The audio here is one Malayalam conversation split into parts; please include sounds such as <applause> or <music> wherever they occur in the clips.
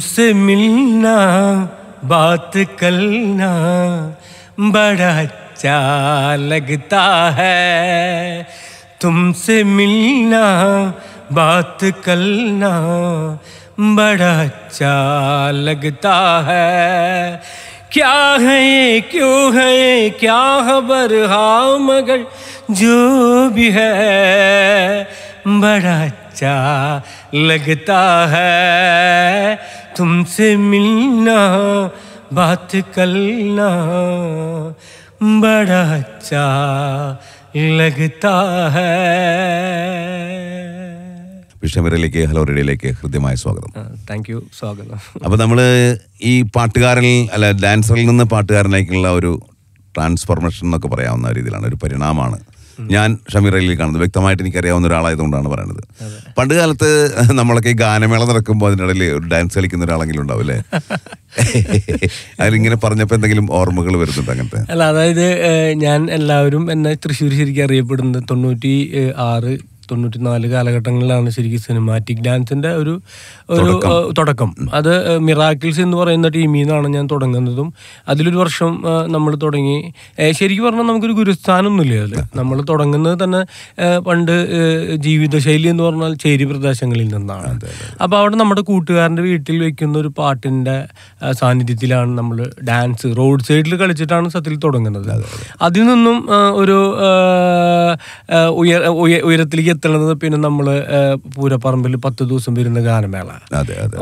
तुमसे मिलना बात करना बड़ा अच्छा लगता है तुमसे मिलना बात करना बड़ा अच्छा लगता है क्या है ये क्यों है ये क्या खबर हाँ मगर जो भी है बड़ा अच्छा लगता है तुमसे मिलना बात करना बड़ा अच्छा लगता है വിഷമരയിലേക്ക് ഹലോ റേഡിയോയിലേക്ക് ഹൃദ്യമായ സ്വാഗതം താങ്ക് യു സ്വാഗതം അപ്പോൾ നമ്മൾ ഈ പാട്ടുകാരിൽ അല്ല ഡാൻസറിൽ നിന്ന് പാട്ടുകാരനിലേക്കുള്ള ഒരു ട്രാൻസ്ഫോർമേഷൻ എന്നൊക്കെ പറയാവുന്ന രീതിയിലാണ് ഒരു പരിണാമമാണ് ഞാൻ ഷമീർ അലിയിൽ കാണുന്നത് വ്യക്തമായിട്ട് എനിക്കറിയാവുന്ന ഒരാളായതുകൊണ്ടാണ് പറയുന്നത് പണ്ട് കാലത്ത് നമ്മളൊക്കെ ഗാനമേള നടക്കുമ്പോൾ അതിനിടയിൽ ഒരു ഡാൻസ് കളിക്കുന്ന ഒരാളെങ്കിലും ഉണ്ടാവും അല്ലേ <laughs> അതിലിങ്ങനെ പറഞ്ഞപ്പോൾ എന്തെങ്കിലും ഓർമ്മകൾ വരുന്നുണ്ട് അങ്ങനത്തെ അല്ല അതായത് ഞാൻ എല്ലാവരും എന്നെ തൃശ്ശൂർ ശരിക്കും അറിയപ്പെടുന്നത് തൊണ്ണൂറ്റി ആറ് തൊണ്ണൂറ്റി നാല് കാലഘട്ടങ്ങളിലാണ് ശരിക്കും സിനിമാറ്റിക് ഡാൻസിന്റെ ഒരു ഒരു തുടക്കം അത് മിറാക്കിൾസ് എന്ന് പറയുന്ന ടീമിൽ നിന്നാണ് ഞാൻ തുടങ്ങുന്നതും അതിലൊരു വർഷം നമ്മൾ തുടങ്ങി ശരിക്കും പറഞ്ഞാൽ നമുക്കൊരു ഗുരുസ്ഥാനൊന്നുമില്ല അതിൽ നമ്മൾ തുടങ്ങുന്നത് തന്നെ പണ്ട് ജീവിതശൈലി എന്ന് പറഞ്ഞാൽ ചേരി പ്രദേശങ്ങളിൽ നിന്നാണ് അപ്പോൾ അവിടെ നമ്മുടെ കൂട്ടുകാരൻ്റെ വീട്ടിൽ വെക്കുന്ന ഒരു പാട്ടിൻ്റെ സാന്നിധ്യത്തിലാണ് നമ്മൾ ഡാൻസ് റോഡ് സൈഡിൽ കളിച്ചിട്ടാണ് സത്യത്തിൽ തുടങ്ങുന്നത് അതിൽ നിന്നും ഒരു ഉയരത്തിലേക്ക് അടുത്തുള്ളത് പിന്നെ നമ്മൾ പൂരപ്പറമ്പിൽ പത്ത് ദിവസം വരുന്ന ഗാനമേള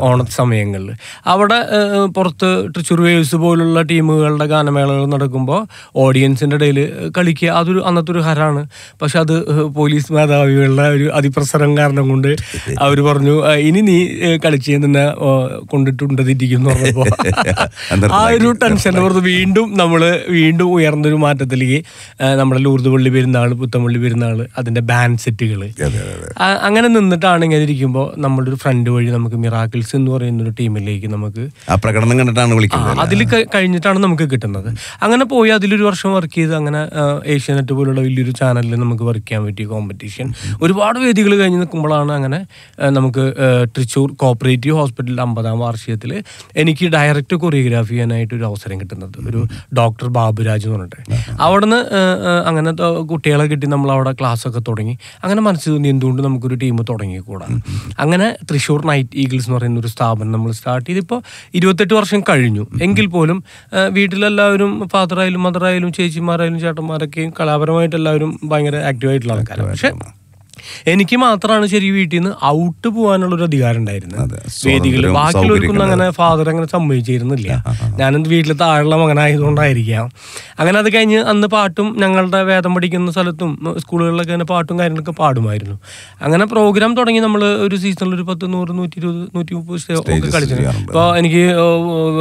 ഓണ സമയങ്ങളിൽ അവിടെ പുറത്ത് തൃശ്ശൂർ വേവ്സ് പോലുള്ള ടീമുകളുടെ ഗാനമേളകൾ നടക്കുമ്പോൾ ഓഡിയൻസിൻ്റെ ഇടയിൽ കളിക്കുക അതൊരു അന്നത്തെ ഒരു ഹരാണ് പക്ഷെ അത് പോലീസ് മേധാവികളുടെ ഒരു അതിപ്രസരം കാരണം കൊണ്ട് അവർ പറഞ്ഞു ഇനി നീ കളിച്ച് തന്നെ കൊണ്ടിട്ടുണ്ടതിരിക്കും എന്ന് ആ ഒരു ടെൻഷൻ പുറത്ത് വീണ്ടും നമ്മൾ വീണ്ടും ഉയർന്നൊരു മാറ്റത്തിലേക്ക് നമ്മുടെ ലൂർദ് പള്ളി പെരുന്നാൾ പുത്തമ്പള്ളി പെരുന്നാൾ അതിൻ്റെ ബാൻഡ് സെറ്റുകൾ അങ്ങനെ നിന്നിട്ടാണ് ഇങ്ങനെ ഇരിക്കുമ്പോൾ നമ്മുടെ ഒരു ഫ്രണ്ട് വഴി നമുക്ക് മിറാക്കിൾസ് എന്ന് പറയുന്ന ഒരു ടീമിലേക്ക് നമുക്ക് പ്രകടനം കണ്ടിട്ടാണ് വിളിക്കുന്നത് അതിൽ കഴിഞ്ഞിട്ടാണ് നമുക്ക് കിട്ടുന്നത് അങ്ങനെ പോയി അതിലൊരു വർഷം വർക്ക് ചെയ്ത് അങ്ങനെ ഏഷ്യാനെറ്റ് പോലുള്ള വലിയൊരു ചാനലിൽ നമുക്ക് വർക്ക് ചെയ്യാൻ പറ്റി കോമ്പറ്റീഷൻ ഒരുപാട് വേദികൾ കഴിഞ്ഞ് നിൽക്കുമ്പോഴാണ് അങ്ങനെ നമുക്ക് തൃശ്ശൂർ കോപ്പറേറ്റീവ് ഹോസ്പിറ്റൽ അമ്പതാം വാർഷികത്തിൽ എനിക്ക് ഡയറക്റ്റ് കൊറിയോഗ്രാഫി ചെയ്യാനായിട്ട് ഒരു അവസരം കിട്ടുന്നത് ഒരു ഡോക്ടർ ബാബുരാജ് എന്ന് പറഞ്ഞിട്ട് അവിടുന്ന് അങ്ങനെ കുട്ടികളെ കിട്ടി നമ്മൾ അവിടെ ക്ലാസ് ഒക്കെ തുടങ്ങി അങ്ങനെ മനസ്സിൽ തോന്നി എന്തുകൊണ്ട് നമുക്കൊരു ടീം തുടങ്ങിക്കൂടാ അങ്ങനെ തൃശ്ശൂർ നൈറ്റ് ഈഗിൾസ് എന്ന് പറയുന്ന ഒരു സ്ഥാപനം നമ്മൾ സ്റ്റാർട്ട് ചെയ്തിപ്പോൾ ഇരുപത്തെട്ട് വർഷം കഴിഞ്ഞു എങ്കിൽ പോലും വീട്ടിലെല്ലാവരും ഫാദറായാലും മദറായാലും ചേച്ചിമാരായാലും ചേട്ടന്മാരൊക്കെയും കലാപരമായിട്ട് എല്ലാവരും ഭയങ്കര ആക്റ്റീവായിട്ടുള്ള ആൾക്കാരാണ് പക്ഷേ എനിക്ക് മാത്രമാണ് ശരി വീട്ടിൽ നിന്ന് ഔട്ട് പോകാനുള്ള ഒരു അധികാരം ഉണ്ടായിരുന്നത് വേദികൾ ബാക്കിയുള്ളവർക്കൊന്നും അങ്ങനെ ഫാദർ അങ്ങനെ സമ്മതിച്ചിരുന്നില്ല ഞാനെന്ത് വീട്ടിൽ താഴെയുള്ള മകനായതുകൊണ്ടായിരിക്കാം അങ്ങനെ അത് കഴിഞ്ഞ് അന്ന് പാട്ടും ഞങ്ങളുടെ വേദം പഠിക്കുന്ന സ്ഥലത്തും സ്കൂളുകളിലൊക്കെ അങ്ങനെ പാട്ടും കാര്യങ്ങളൊക്കെ പാടുമായിരുന്നു അങ്ങനെ പ്രോഗ്രാം തുടങ്ങി നമ്മൾ ഒരു സീസണിൽ ഒരു പത്ത് നൂറ് നൂറ്റി ഇരുപത് നൂറ്റി മുപ്പത് ഒക്കെ കളിച്ചിരുന്നു അപ്പോൾ എനിക്ക്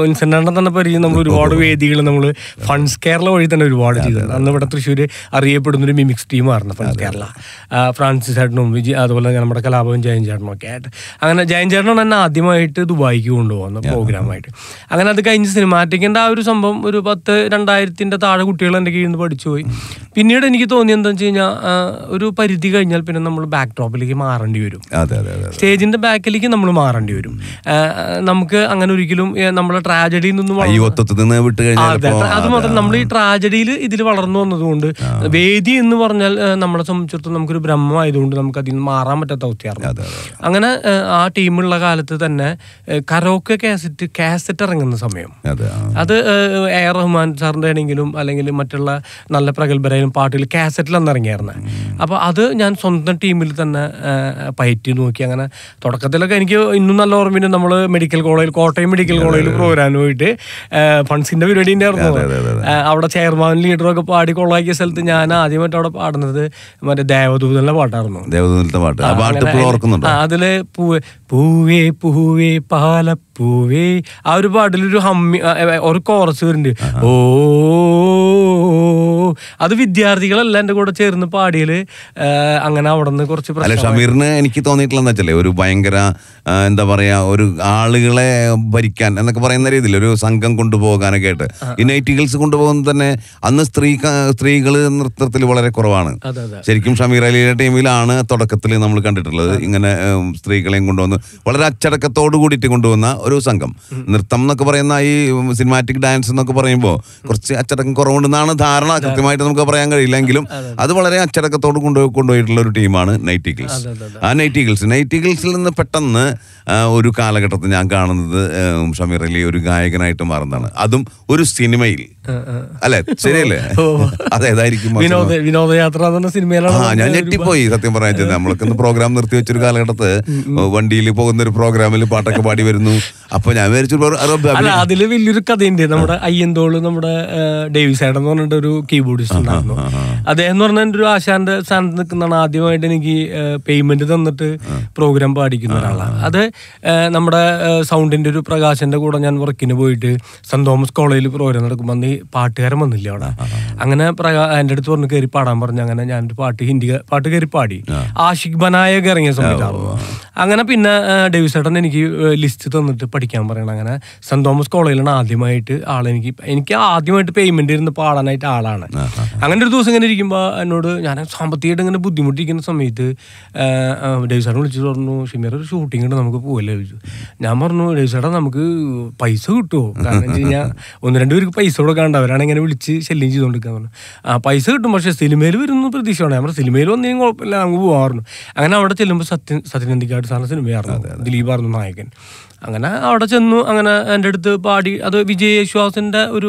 വിൻസെൻ്റാണ്ടെ തന്നെ പരിചയം നമ്മൾ ഒരുപാട് വേദികൾ നമ്മൾ ഫണ്ട്സ് കേരള വഴി തന്നെ ഒരുപാട് ചെയ്തത് അന്ന് ഇവിടെ തൃശ്ശൂർ ഒരു മിമിക്സ് ടീമായിരുന്നു ഫണ്ട്സ് കേരള ഫ്രാൻസ് ഫ്രാൻസിസ് ചേട്ടനും വിജി അതുപോലെ നമ്മുടെ കലാഭവൻ ജയൻ ചേട്ടനും ഒക്കെ ആയിട്ട് അങ്ങനെ ജയൻ ചേട്ടനോട് തന്നെ ആദ്യമായിട്ട് ദുബായിക്ക് കൊണ്ടുപോകുന്ന പ്രോഗ്രാമായിട്ട് അങ്ങനെ അത് കഴിഞ്ഞ് സിനിമാറ്റിക്കിൻ്റെ ആ ഒരു സംഭവം ഒരു പത്ത് രണ്ടായിരത്തിൻ്റെ താഴെ കുട്ടികൾ എൻ്റെ കീഴിൽ നിന്ന് പഠിച്ചു പോയി പിന്നീട് എനിക്ക് തോന്നി എന്താണെന്ന് വെച്ച് കഴിഞ്ഞാൽ ഒരു പരിധി കഴിഞ്ഞാൽ പിന്നെ നമ്മൾ ബാക്ക് ഡ്രോപ്പിലേക്ക് മാറേണ്ടി വരും സ്റ്റേജിൻ്റെ ബാക്കിലേക്ക് നമ്മൾ മാറേണ്ടി വരും നമുക്ക് അങ്ങനെ ഒരിക്കലും നമ്മളെ ട്രാജഡിയിൽ നിന്നും അത് മാത്രം നമ്മൾ ഈ ട്രാജഡിയിൽ ഇതിൽ വളർന്നു വന്നതുകൊണ്ട് വേദി എന്ന് പറഞ്ഞാൽ നമ്മളെ സംബന്ധിച്ചിടത്തോളം നമുക്കൊരു ബ്രഹ്മമായത് ആയതുകൊണ്ട് നമുക്ക് അതിൽ നിന്ന് മാറാൻ പറ്റാത്ത അവസ്ഥയാണ് അങ്ങനെ ആ ടീമുള്ള കാലത്ത് തന്നെ കരോക്ക് കാസറ്റ് കാസറ്റ് ഇറങ്ങുന്ന സമയം അത് എ റഹ്മാൻ സാറിൻ്റെ ആണെങ്കിലും അല്ലെങ്കിൽ മറ്റുള്ള നല്ല പ്രഗത്ഭരായാലും പാട്ടുകൾ കാസറ്റിലാണ് ഇറങ്ങിയായിരുന്നു അപ്പോൾ അത് ഞാൻ സ്വന്തം ടീമിൽ തന്നെ പയറ്റി നോക്കി അങ്ങനെ തുടക്കത്തിലൊക്കെ എനിക്ക് ഇന്നും നല്ല ഓർമ്മയുണ്ട് നമ്മൾ മെഡിക്കൽ കോളേജിൽ കോട്ടയം മെഡിക്കൽ കോളേജിൽ പ്രോഗ്രാം പോയിട്ട് ഫണ്ട്സിൻ്റെ പരിപാടി ഉണ്ടായിരുന്നു അവിടെ ചെയർമാൻ ലീഡറൊക്കെ പാടി കൊള്ളാക്കിയ സ്ഥലത്ത് ഞാൻ ആദ്യമായിട്ട് അവിടെ പാടുന്നത് മറ്റേ ദേവദൂതനുള്ള പാട്ടാണ് പാട്ടായിരുന്നു പാട്ട് ആ പാട്ട് അതില് പൂവേ പൂവേ പൂവേ പാലപ്പൂവേ ആ ഒരു പാട്ടിലൊരു ഹമ്മി ഒരു കോറസ് വരുന്നുണ്ട് ഓ അത് വിദ്യാർത്ഥികളല്ല എന്റെ കൂടെ ചേർന്ന് പാടിയില് അങ്ങനെ അവിടെ നിന്ന് കുറച്ച് പ്രശ്നം ഷമീറിന് എനിക്ക് തോന്നിയിട്ടുള്ളതെന്ന് വെച്ചാലേ ഒരു ഭയങ്കര എന്താ പറയാ ഒരു ആളുകളെ ഭരിക്കാൻ എന്നൊക്കെ പറയുന്ന രീതിയിൽ ഒരു സംഘം കൊണ്ടുപോകാനൊക്കെ ആയിട്ട് ഈ നൈറ്റ് കൊണ്ടുപോകുന്ന തന്നെ അന്ന് സ്ത്രീ സ്ത്രീകൾ നൃത്തത്തിൽ വളരെ കുറവാണ് ശരിക്കും ഷമീർ അലിയുടെ ടീമിലാണ് തുടക്കത്തിൽ നമ്മൾ കണ്ടിട്ടുള്ളത് ഇങ്ങനെ സ്ത്രീകളെയും കൊണ്ടുവന്ന് വളരെ അച്ചടക്കത്തോട് കൂടിയിട്ട് കൊണ്ടുവന്ന ഒരു സംഘം നൃത്തം എന്നൊക്കെ പറയുന്ന ഈ സിനിമാറ്റിക് ഡാൻസ് എന്നൊക്കെ പറയുമ്പോൾ കുറച്ച് അച്ചടക്കം കുറവുണ്ടെന്നാണ് ധാരണ കൃത്യമായിട്ട് നമുക്ക് പറയാൻ കഴിയില്ലെങ്കിലും അത് വളരെ അച്ചടക്കത്തോട് കൊണ്ടുപോയി കൊണ്ടുപോയിട്ടുള്ള ഒരു ടീമാണ് ഈഗിൾസ് ആ നൈറ്റ് ഈഗിൾസിൽ നിന്ന് പെട്ടെന്ന് ഒരു കാലഘട്ടത്തിൽ ഞാൻ കാണുന്നത് ഷമീർ അലി ഒരു ഗായകനായിട്ട് മാറുന്നതാണ് അതും ഒരു സിനിമയിൽ അല്ലെ ശരിയല്ലേ അതേതായിരിക്കും വിനോദയാത്ര സിനിമയിലാണ് ആ ഞാൻ ഞെട്ടിപ്പോയി സത്യം പറഞ്ഞാൽ നമ്മൾക്ക് പ്രോഗ്രാം നിർത്തി വെച്ചൊരു കാലഘട്ടത്ത് വണ്ടിയിൽ പോകുന്ന ഒരു പ്രോഗ്രാമിൽ പാട്ടൊക്കെ പാടി വരുന്നു അപ്പൊ ഞാൻ വിചാരിച്ചു അല്ല അതിൽ വലിയൊരു കഥയുണ്ട് നമ്മുടെ അയ്യന്തോള് നമ്മുടെ ഡേവിസ് ഏട്ടൻ എന്ന് പറഞ്ഞിട്ട് ഒരു കീബോർഡിസ്റ്റ് ഉണ്ടായിരുന്നു അദ്ദേഹം എന്ന് പറഞ്ഞ ഒരു ആശാന്റെ സ്ഥാനത്ത് നിൽക്കുന്നതാണ് ആദ്യമായിട്ട് എനിക്ക് പേയ്മെന്റ് തന്നിട്ട് പ്രോഗ്രാം പാടിക്കുന്ന ഒരാളാണ് അത് നമ്മുടെ സൗണ്ടിന്റെ ഒരു പ്രകാശന്റെ കൂടെ ഞാൻ വർക്കിന് പോയിട്ട് സെന്റ് തോമസ് കോളേജിൽ പ്രോഗ്രാം നടക്കുമ്പോൾ അന്ന് പാട്ടുകാരൻ വന്നില്ല അവിടെ അങ്ങനെ എന്റെ അടുത്ത് പറഞ്ഞു കയറി പാടാൻ പറഞ്ഞു അങ്ങനെ ഞാനൊരു പാട്ട് ഹിന്ദി പാട്ട് കയറി പാടി ആഷിഖ് ബനായക ഇറങ്ങിയ സംഗീതം അങ്ങനെ പിന്നെ ഡേവിസ് ഏട്ടൻ എനിക്ക് ലിസ്റ്റ് തന്നിട്ട് പഠിക്കാൻ പറയണം അങ്ങനെ സെന്റ് തോമസ് കോളേജിലാണ് ആദ്യമായിട്ട് ആളെനിക്ക് എനിക്ക് ആദ്യമായിട്ട് പേയ്മെന്റ് ഇരുന്ന് പാടാനായിട്ട് ആളാണ് അങ്ങനെ ഒരു ദിവസം ഇങ്ങനെ ഇരിക്കുമ്പോൾ എന്നോട് ഞാൻ സാമ്പത്തികമായിട്ട് ഇങ്ങനെ ബുദ്ധിമുട്ടിരിക്കുന്ന സമയത്ത് ഡേവിസ് ഏട്ടൻ വിളിച്ചു പറഞ്ഞു ഷിമിയർ ഒരു ഷൂട്ടിംഗ് ഉണ്ട് നമുക്ക് പോകല്ലേ ചോദിച്ചു ഞാൻ പറഞ്ഞു ഡേവിസ് ഏട്ടൻ നമുക്ക് പൈസ കിട്ടുമോ കാരണം വെച്ച് കഴിഞ്ഞാൽ ഒന്ന് രണ്ട് പേർക്ക് പൈസ കൊടുക്കാണ്ട് അവരാണ് ഇങ്ങനെ വിളിച്ച് ശല്യം ചെയ്തുകൊണ്ട് എടുക്കാൻ പറഞ്ഞു ആ പൈസ കിട്ടും പക്ഷേ സിനിമയിൽ വരുന്ന പ്രതീക്ഷയാണ് നമ്മുടെ സിനിമയിൽ വന്നതിനും കുഴപ്പമില്ല നമുക്ക് പോകാറുണ്ട് അങ്ങനെ അവിടെ ചെല്ലുമ്പോൾ സത്യൻ സത്യനന്ദിക്കാട് സാറിന് സിനിമയായിരുന്നു ദിലീപായിരുന്നു നായകൻ അങ്ങനെ അവിടെ ചെന്നു അങ്ങനെ എൻ്റെ അടുത്ത് പാടി അത് വിജയ് യേശുവാസിൻ്റെ ഒരു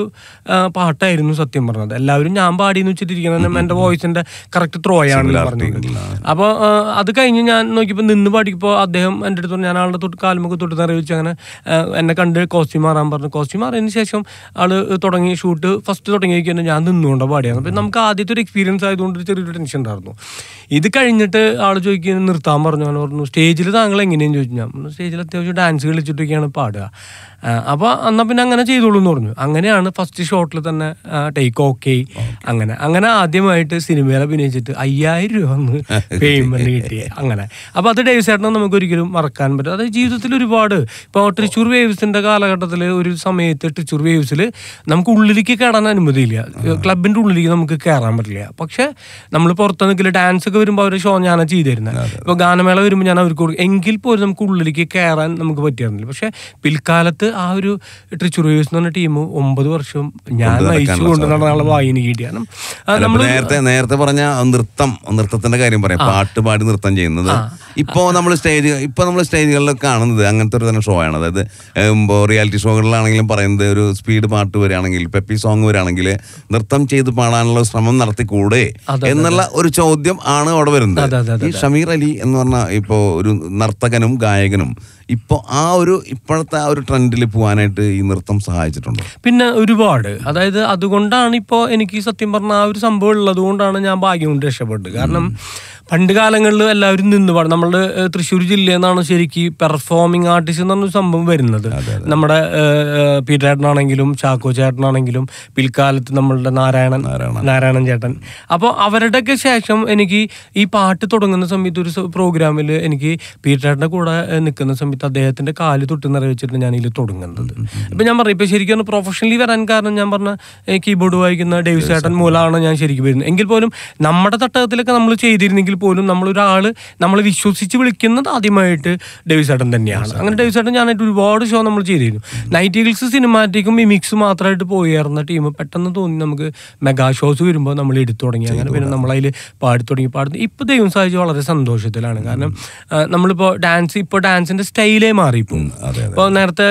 പാട്ടായിരുന്നു സത്യം പറഞ്ഞത് എല്ലാവരും ഞാൻ പാടി എന്ന് വെച്ചിട്ടിരിക്കുന്നത് എൻ്റെ വോയിസിൻ്റെ കറക്റ്റ് ത്രോ ആണെന്ന് പറഞ്ഞത് അപ്പോൾ അത് കഴിഞ്ഞ് ഞാൻ നോക്കിയപ്പോൾ നിന്ന് പാടിക്കുമ്പോൾ അദ്ദേഹം എൻ്റെ അടുത്ത് ഞാൻ ആളുടെ തൊട്ട് കാലുമൊക്കെ തൊട്ട് നിറയിച്ച് അങ്ങനെ എന്നെ കണ്ട് കോസ്റ്റ്യൂം മാറാൻ പറഞ്ഞു കോസ്റ്റ്യൂം മാറിയതിന് ശേഷം ആൾ തുടങ്ങി ഷൂട്ട് ഫസ്റ്റ് തുടങ്ങിയിരിക്കുന്നത് ഞാൻ നിന്നു അതുകൊണ്ടാണ് പാടിയാണ് അപ്പം നമുക്ക് ആദ്യത്തെ ഒരു എക്സ്പീരിയൻസ് ആയതുകൊണ്ട് ചെറിയൊരു ടെൻഷൻ ഉണ്ടായിരുന്നു ഇത് കഴിഞ്ഞിട്ട് ആൾ ചോദിക്കുന്നത് നിർത്താൻ പറഞ്ഞു ഞാൻ പറഞ്ഞു സ്റ്റേജിൽ താങ്കൾ എങ്ങനെയും ചോദിച്ചു ഞാൻ സ്റ്റേജിൽ അത്യാവശ്യം ഡാൻസ് കളിച്ചിട്ടൊക്കെയാണ് പാടുക അപ്പോൾ എന്നാൽ പിന്നെ അങ്ങനെ ചെയ്തോളൂ എന്ന് പറഞ്ഞു അങ്ങനെയാണ് ഫസ്റ്റ് ഷോട്ടിൽ തന്നെ ടേക്ക് ഓക്കെ അങ്ങനെ അങ്ങനെ ആദ്യമായിട്ട് സിനിമയിൽ അഭിനയിച്ചിട്ട് അയ്യായിരം രൂപ ഒന്ന് പേയ്മെന്റ് <laughs> കിട്ടി അങ്ങനെ അപ്പോൾ അത് ഡേവിസ് ചേട്ടനെ നമുക്ക് ഒരിക്കലും മറക്കാൻ പറ്റും അത് ജീവിതത്തിൽ ഒരുപാട് ഇപ്പൊ തൃശ്ശൂർ വേവ്സിന്റെ കാലഘട്ടത്തിൽ ഒരു സമയത്ത് തൃശ്ശൂർ വേവ്സിൽ നമുക്ക് ഉള്ളിലേക്ക് കയറാൻ അനുമതിയില്ല ക്ലബിന്റെ ഉള്ളിലേക്ക് നമുക്ക് കയറാൻ പറ്റില്ല പക്ഷെ നമ്മൾ പുറത്ത് നിൽക്കില്ല ഡാൻസ് ഒക്കെ വരുമ്പോൾ അവർ ഷോ ഞാനാ ചെയ്തിരുന്നത് ഇപ്പൊ ഗാനമേള വരുമ്പോൾ ഞാൻ അവർക്ക് എങ്കിൽ പോലും നമുക്ക് ഉള്ളിലേക്ക് കയറാൻ നമുക്ക് പറ്റിയിരുന്നില്ല പക്ഷെ പിൽക്കാലത്ത് ആ ഒരു ട്രിച്ചുറൂസ് എന്ന് പറഞ്ഞ ടീം ഒമ്പത് വർഷം ഞാൻ നയിച്ചു കൊണ്ട് നടന്ന വായന കിട്ടിയാണ് നേരത്തെ നേരത്തെ പറഞ്ഞ നൃത്തം നൃത്തത്തിന്റെ കാര്യം പറയാം പാട്ട് പാടി നൃത്തം ചെയ്യുന്നത് ഇപ്പോ നമ്മൾ സ്റ്റേജ് ഇപ്പൊ നമ്മൾ സ്റ്റേജുകളിൽ കാണുന്നത് അങ്ങനത്തെ ഒരു തന്നെ ഷോ ആണ് അതായത് റിയാലിറ്റി ഷോകളിലാണെങ്കിലും പറയുന്നത് ഒരു സ്പീഡ് പാട്ട് വരികയാണെങ്കിൽ പെപ്പി സോങ് വരികയാണെങ്കിൽ നൃത്തം ചെയ്ത് പാടാനുള്ള ശ്രമം നടത്തിക്കൂടെ എന്നുള്ള ഒരു ചോദ്യം ആണ് അവിടെ വരുന്നത് ഈ ഷമീർ അലി എന്ന് പറഞ്ഞ ഇപ്പോ ഒരു നർത്തകനും ഗായകനും ഇപ്പോൾ ആ ഒരു ഇപ്പോഴത്തെ ആ ഒരു ട്രെൻഡിൽ പോകാനായിട്ട് ഈ നൃത്തം സഹായിച്ചിട്ടുണ്ട് പിന്നെ ഒരുപാട് അതായത് അതുകൊണ്ടാണ് ഇപ്പോൾ എനിക്ക് സത്യം പറഞ്ഞ ആ ഒരു സംഭവം ഉള്ളത് കൊണ്ടാണ് ഞാൻ ഭാഗ്യം കൊണ്ട് രക്ഷപ്പെട്ടത് കാരണം പണ്ട് കാലങ്ങളിൽ എല്ലാവരും നിന്ന് പാടും നമ്മുടെ തൃശ്ശൂർ ജില്ലയിൽ നിന്നാണ് ശരിക്കും പെർഫോമിംഗ് ആർട്ടിസ്റ്റ് എന്ന് പറഞ്ഞ സംഭവം വരുന്നത് നമ്മുടെ ചേട്ടനാണെങ്കിലും ചാക്കോ ചേട്ടനാണെങ്കിലും പിൽക്കാലത്ത് നമ്മളുടെ നാരായണൻ നാരായണൻ ചേട്ടൻ അപ്പോൾ അവരുടെയൊക്കെ ശേഷം എനിക്ക് ഈ പാട്ട് തുടങ്ങുന്ന സമയത്ത് ഒരു പ്രോഗ്രാമിൽ എനിക്ക് പീറ്റേട്ടൻ്റെ കൂടെ നിൽക്കുന്ന സമയത്ത് അദ്ദേഹത്തിൻ്റെ കാല് തൊട്ട് നിറവെച്ചിട്ട് ഞാൻ ഇതിൽ തുടങ്ങുന്നത് ഇപ്പം ഞാൻ പറയും ഇപ്പം ശരിക്കും പ്രൊഫഷണലി വരാൻ കാരണം ഞാൻ പറഞ്ഞ കീബോർഡ് വായിക്കുന്ന ഡേവിസ് ചേട്ടൻ മൂലമാണ് ഞാൻ ശരിക്കും വരുന്നത് എങ്കിൽ പോലും നമ്മുടെ തട്ടകത്തിലൊക്കെ നമ്മൾ ചെയ്തിരുന്നെങ്കിൽ പോലും നമ്മളൊരാൾ നമ്മൾ വിശ്വസിച്ച് വിളിക്കുന്നത് ആദ്യമായിട്ട് ഡേവിസേട്ടൻ തന്നെയാണ് അങ്ങനെ ഡേവിസേട്ടൻ ഞാനായിട്ട് ഒരുപാട് ഷോ നമ്മൾ ചെയ്തിരുന്നു നൈറ്റ് ഈഗിൾസ് സിനിമാറ്റിക്കും മിമിക്സ് മാത്രമായിട്ട് പോയിരുന്ന ടീം പെട്ടെന്ന് തോന്നി നമുക്ക് മെഗാ ഷോസ് വരുമ്പോൾ നമ്മൾ എടുത്തു തുടങ്ങി അങ്ങനെ പിന്നെ നമ്മളതിൽ പാടി തുടങ്ങി പാടുന്നു ഇപ്പോൾ ദൈവം സാധിച്ച് വളരെ സന്തോഷത്തിലാണ് കാരണം നമ്മളിപ്പോൾ ഡാൻസ് ഇപ്പോൾ ഡാൻസിൻ്റെ സ്റ്റൈലേ മാറിയിപ്പോൾ അപ്പോൾ നേരത്തെ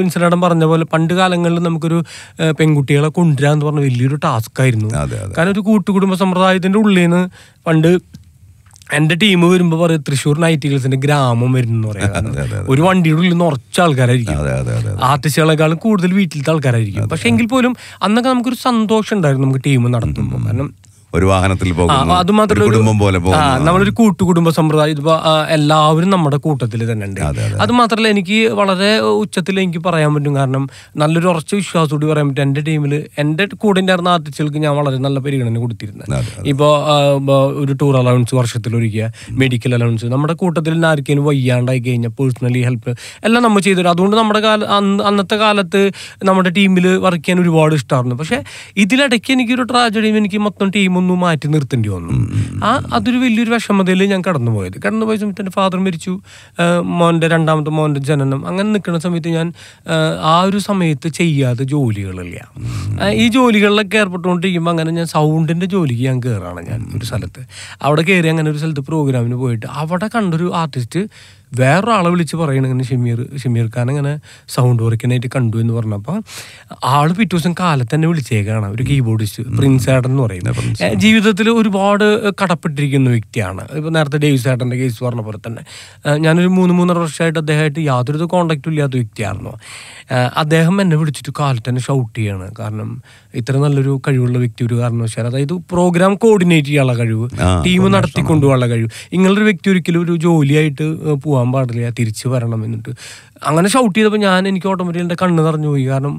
വിൻസനേടൻ പറഞ്ഞ പോലെ പണ്ട് കാലങ്ങളിൽ നമുക്കൊരു പെൺകുട്ടികളെ കൊണ്ടുവരാന്ന് പറഞ്ഞ വലിയൊരു ടാസ്ക് ആയിരുന്നു കാരണം ഒരു കൂട്ടുകുടുംബ സമ്പ്രദായത്തിൻ്റെ ഉള്ളിൽ നിന്ന് പണ്ട് എന്റെ ടീം വരുമ്പോ പറയും തൃശ്ശൂർ നൈറ്റിക്കൽസിന്റെ ഗ്രാമം വരുന്ന <laughs> ഒരു വണ്ടിയുടെ ഉള്ളിൽ നിന്ന് ഉറച്ച ആൾക്കാരായിരിക്കും ആർട്ടിസ്റ്റുകളെക്കാളും കൂടുതൽ വീട്ടിലത്തെ ആൾക്കാരായിരിക്കും പക്ഷെ എങ്കിൽ പോലും അന്നൊക്കെ നമുക്കൊരു സന്തോഷം ഉണ്ടായിരുന്നു നമുക്ക് ടീം നടത്തുമ്പോൾ കാരണം ഒരു വാഹനത്തിൽ പോകുന്നു അതുമാത്രമല്ല കുടുംബം പോലെ നമ്മളൊരു കൂട്ടുകുടുംബ സമ്പ്രദായം ഇതിപ്പോ എല്ലാവരും നമ്മുടെ കൂട്ടത്തിൽ തന്നെ ഉണ്ട് അത് മാത്രമല്ല എനിക്ക് വളരെ ഉച്ചത്തിൽ എനിക്ക് പറയാൻ പറ്റും കാരണം നല്ലൊരു ഉറച്ച കൂടി പറയാൻ പറ്റും എന്റെ ടീമിൽ എന്റെ കൂടെ ഉണ്ടായിരുന്ന ആർട്ടിസ്റ്റുകൾക്ക് ഞാൻ വളരെ നല്ല പരിഗണന കൊടുത്തിരുന്നത് ഇപ്പോ ഒരു ടൂർ അലവൻസ് വർഷത്തിൽ ഒരുക്കുക മെഡിക്കൽ അലവൻസ് നമ്മുടെ കൂട്ടത്തിൽ ആർക്കെങ്കിലും വയ്യാണ്ടായി കഴിഞ്ഞാൽ പേഴ്സണലി ഹെൽപ്പ് എല്ലാം നമ്മൾ ചെയ്തു അതുകൊണ്ട് നമ്മുടെ കാല അന്നത്തെ കാലത്ത് നമ്മുടെ ടീമിൽ വർക്ക് ചെയ്യാൻ ഒരുപാട് ഇഷ്ടമായിരുന്നു പക്ഷേ ഇതിലിടയ്ക്ക് എനിക്കൊരു ട്രാജഡിയും എനിക്ക് മൊത്തം ടീം ഒന്ന് മാറ്റി നിർത്തേണ്ടി വന്നു ആ അതൊരു വലിയൊരു വിഷമതയിൽ ഞാൻ കടന്നുപോയത് കടന്നുപോയ സമയത്ത് എൻ്റെ ഫാദർ മരിച്ചു മോൻ്റെ രണ്ടാമത്തെ മോൻ്റെ ജനനം അങ്ങനെ നിൽക്കുന്ന സമയത്ത് ഞാൻ ആ ഒരു സമയത്ത് ചെയ്യാത്ത ജോലികളില്ല ഈ ജോലികളിലൊക്കെ ഏർപ്പെട്ടുകൊണ്ടിരിക്കുമ്പോൾ അങ്ങനെ ഞാൻ സൗണ്ടിൻ്റെ ജോലിക്ക് ഞാൻ കയറാണ് ഞാൻ ഒരു സ്ഥലത്ത് അവിടെ കയറി അങ്ങനെ ഒരു സ്ഥലത്ത് പ്രോഗ്രാമിന് പോയിട്ട് അവിടെ കണ്ടൊരു ആർട്ടിസ്റ്റ് വേറൊരാളെ വിളിച്ച് പറയണ ഇങ്ങനെ ഷമീർ ഷമീർ ഖാൻ ഇങ്ങനെ സൗണ്ട് വർക്കിനായിട്ട് കണ്ടു എന്ന് പറഞ്ഞപ്പോൾ ആൾ പിറ്റേ ദിവസം കാലത്ത് തന്നെ വിളിച്ചേക്കാണ് ഒരു കീബോർഡിസ്റ്റ് പ്രിൻസ് ഏട്ടൻ എന്ന് പറയുന്നത് ജീവിതത്തിൽ ഒരുപാട് കടപ്പെട്ടിരിക്കുന്ന വ്യക്തിയാണ് ഇപ്പോൾ നേരത്തെ ഡേവിസ് ഏട്ടൻ്റെ കേസ് പറഞ്ഞ പോലെ തന്നെ ഞാനൊരു മൂന്ന് മൂന്നര വർഷമായിട്ട് അദ്ദേഹമായിട്ട് യാതൊരു കോണ്ടാക്റ്റും ഇല്ലാത്ത വ്യക്തിയായിരുന്നു അദ്ദേഹം എന്നെ വിളിച്ചിട്ട് കാലത്ത് തന്നെ ഷൗട്ട് ചെയ്യാണ് കാരണം ഇത്ര നല്ലൊരു കഴിവുള്ള വ്യക്തി ഒരു കാരണം വെച്ചാൽ അതായത് പ്രോഗ്രാം കോർഡിനേറ്റ് ചെയ്യാനുള്ള കഴിവ് ടീം നടത്തിക്കൊണ്ടുപോകാനുള്ള കഴിവ് ഇങ്ങനൊരു വ്യക്തി ഒരിക്കലും ഒരു ജോലിയായിട്ട് പോകാൻ പോകാൻ പാടില്ല തിരിച്ചു വരണം എന്നിട്ട് അങ്ങനെ ഷൗട്ട് ചെയ്തപ്പോൾ ഞാൻ എനിക്ക് ഓട്ടോമാറ്റിക് എൻ്റെ കണ്ണ് നിറഞ്ഞു പോയി കാരണം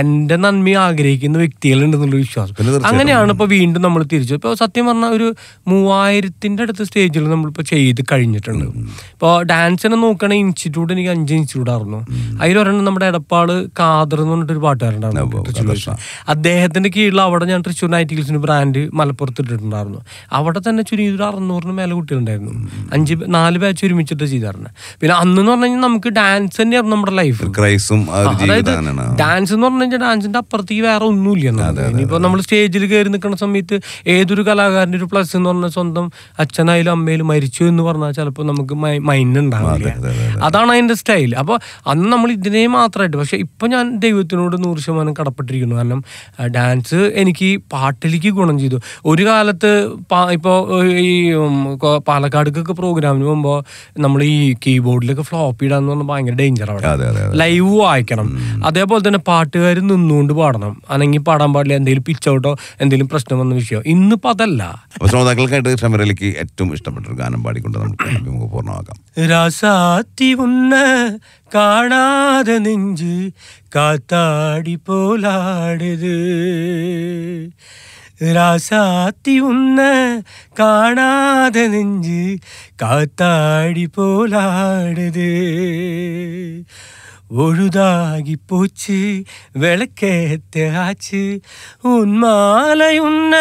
എൻ്റെ നന്മ ആഗ്രഹിക്കുന്ന വ്യക്തികളുണ്ടെന്നുള്ള വിശ്വാസം അങ്ങനെയാണ് ഇപ്പോൾ വീണ്ടും നമ്മൾ തിരിച്ചു ഇപ്പോൾ സത്യം പറഞ്ഞാൽ ഒരു മൂവായിരത്തിൻ്റെ അടുത്ത് സ്റ്റേജിൽ നമ്മളിപ്പോൾ ചെയ്ത് കഴിഞ്ഞിട്ടുണ്ട് ഇപ്പോൾ ഡാൻസിനെ നോക്കുകയാണെങ്കിൽ ഇൻസ്റ്റിറ്റ്യൂട്ട് എനിക്ക് അഞ്ച് ഇൻസ്റ്റിറ്റ്യൂട്ട് ആയിരുന്നു അതിലൊരെണ്ണം നമ്മുടെ എടപ്പാള് കാതർ എന്ന് പറഞ്ഞിട്ടൊരു പാട്ടുകാരുണ്ടായിരുന്നു അദ്ദേഹത്തിൻ്റെ കീഴിൽ അവിടെ ഞാൻ തൃശ്ശൂർ നൈറ്റിൽസിന് ബ്രാൻഡ് മലപ്പുറത്ത് ഇട്ടിട്ടുണ്ടായിരുന്നു അവിടെ തന്നെ ചുരുങ്ങിയൊരു അറുന്നൂറിന് മേലെ കുട്ടികളുണ്ടായിരുന്നു അഞ്ച് നാല് ബാച്ച് ഒരുമിച്ചിട്ട് ചെയ്തത് പറഞ്ഞത് പിന്നെ അന്ന് എന്ന് പറഞ്ഞു കഴിഞ്ഞാൽ നമുക്ക് ഡാൻസ് തന്നെയായിരുന്നു നമ്മുടെ ലൈഫ് ക്രൈസും അതായത് ഡാൻസ് എന്ന് പറഞ്ഞു കഴിഞ്ഞാൽ ഡാൻസിന്റെ അപ്പുറത്തേക്ക് വേറെ ഒന്നുമില്ല ഇനിയിപ്പോ നമ്മൾ സ്റ്റേജിൽ കയറി നിൽക്കുന്ന സമയത്ത് ഏതൊരു കലാകാരന്റെ ഒരു പ്ലസ് എന്ന് പറഞ്ഞാൽ സ്വന്തം അച്ഛനായാലും അമ്മയിലും മരിച്ചു എന്ന് പറഞ്ഞാൽ ചിലപ്പോൾ നമുക്ക് മൈൻഡ് ഉണ്ടാവില്ല അതാണ് അതിന്റെ സ്റ്റൈൽ അപ്പോൾ അന്ന് നമ്മൾ ഇതിനെ മാത്രമായിട്ട് പക്ഷെ ഇപ്പൊ ഞാൻ ദൈവത്തിനോട് നൂറ് ശതമാനം കടപ്പെട്ടിരിക്കുന്നു കാരണം ഡാൻസ് എനിക്ക് പാട്ടിലേക്ക് ഗുണം ചെയ്തു ഒരു കാലത്ത് ഇപ്പോൾ ഈ പാലക്കാടേക്കൊക്കെ പ്രോഗ്രാമിന് പോകുമ്പോൾ നമ്മൾ ഈ കീബോർഡിലൊക്കെ ഫ്ലോപ്പ് ഇടാൻ പറഞ്ഞാൽ ഭയങ്കര ഡേഞ്ചർ അവിടെ ലൈവ് വായിക്കണം അതേപോലെ തന്നെ പാട്ടുകാർ നിന്നുകൊണ്ട് പാടണം അല്ലെങ്കിൽ പാടാൻ പാടില്ല എന്തെങ്കിലും പിച്ചോട്ടോ എന്തെങ്കിലും പ്രശ്നം വന്ന വിഷയം ഇന്നിപ്പോ അതല്ല ശ്രോതാക്കൾക്കായിട്ട് ഏറ്റവും ഇഷ്ടപ്പെട്ട ഗാനം പാടിക്കൊണ്ട് നമുക്ക് <coughs> പൂർണ്ണമാക്കാം രാസാത്തി ഉന്ന കാണാതെ നെഞ്ച് കാത്താടി പോലാടുത് ராசாத்தி உன்ன காணாத நெஞ்சு காத்தாடி போலாடுது ஒழுதாகி போச்சு விளக்கேத்த ஆச்சு உன் மாலை உன்ன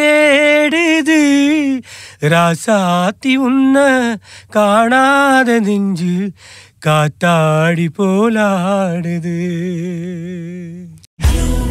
தேடுது ராசாத்தி உன்ன காணாத நெஞ்சு காத்தாடி போலாடுது you